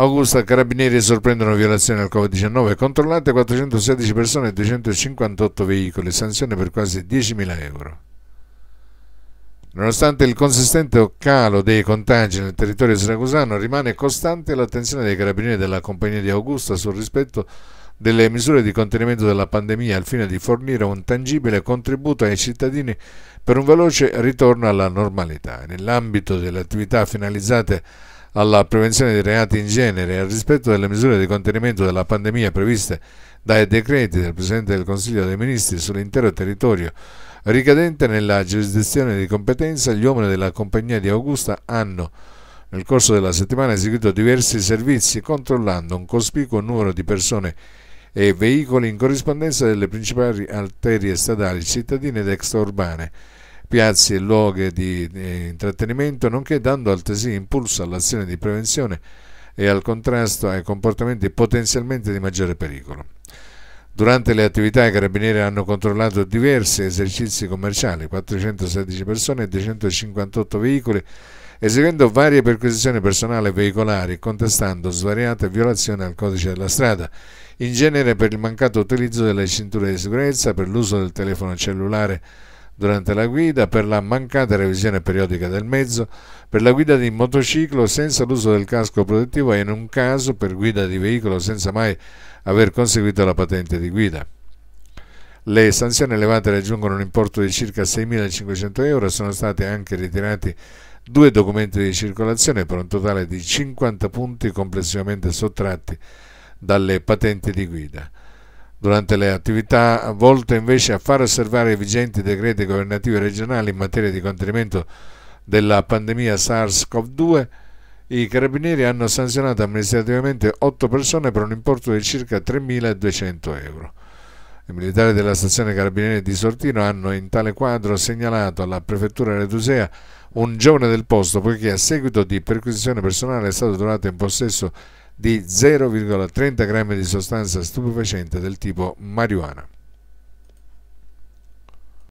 Augusta, carabinieri sorprendono violazioni al Covid-19, controllate 416 persone e 258 veicoli, sanzione per quasi 10.000 euro. Nonostante il consistente calo dei contagi nel territorio siracusano, rimane costante l'attenzione dei carabinieri della compagnia di Augusta sul rispetto delle misure di contenimento della pandemia al fine di fornire un tangibile contributo ai cittadini per un veloce ritorno alla normalità. Nell'ambito delle attività finalizzate alla prevenzione dei reati in genere e al rispetto delle misure di contenimento della pandemia previste dai decreti del Presidente del Consiglio dei Ministri sull'intero territorio ricadente nella giurisdizione di competenza, gli uomini della Compagnia di Augusta hanno nel corso della settimana eseguito diversi servizi controllando un cospicuo numero di persone e veicoli in corrispondenza delle principali arterie stradali cittadine ed extraurbane piazze e luoghi di, di intrattenimento, nonché dando altresì impulso all'azione di prevenzione e al contrasto ai comportamenti potenzialmente di maggiore pericolo. Durante le attività i carabinieri hanno controllato diversi esercizi commerciali, 416 persone e 258 veicoli, eseguendo varie perquisizioni personali e veicolari, contestando svariate violazioni al codice della strada, in genere per il mancato utilizzo delle cinture di sicurezza, per l'uso del telefono cellulare durante la guida, per la mancata revisione periodica del mezzo, per la guida di motociclo senza l'uso del casco protettivo e in un caso per guida di veicolo senza mai aver conseguito la patente di guida. Le sanzioni elevate raggiungono un importo di circa 6.500 euro e sono stati anche ritirati due documenti di circolazione per un totale di 50 punti complessivamente sottratti dalle patenti di guida. Durante le attività volte invece a far osservare i vigenti decreti governativi regionali in materia di contenimento della pandemia SARS-CoV-2, i carabinieri hanno sanzionato amministrativamente 8 persone per un importo di circa 3.200 euro. I militari della stazione carabinieri di Sortino hanno in tale quadro segnalato alla prefettura Redusea un giovane del posto poiché a seguito di perquisizione personale è stato trovato in possesso di 0,30 grammi di sostanza stupefacente del tipo marijuana.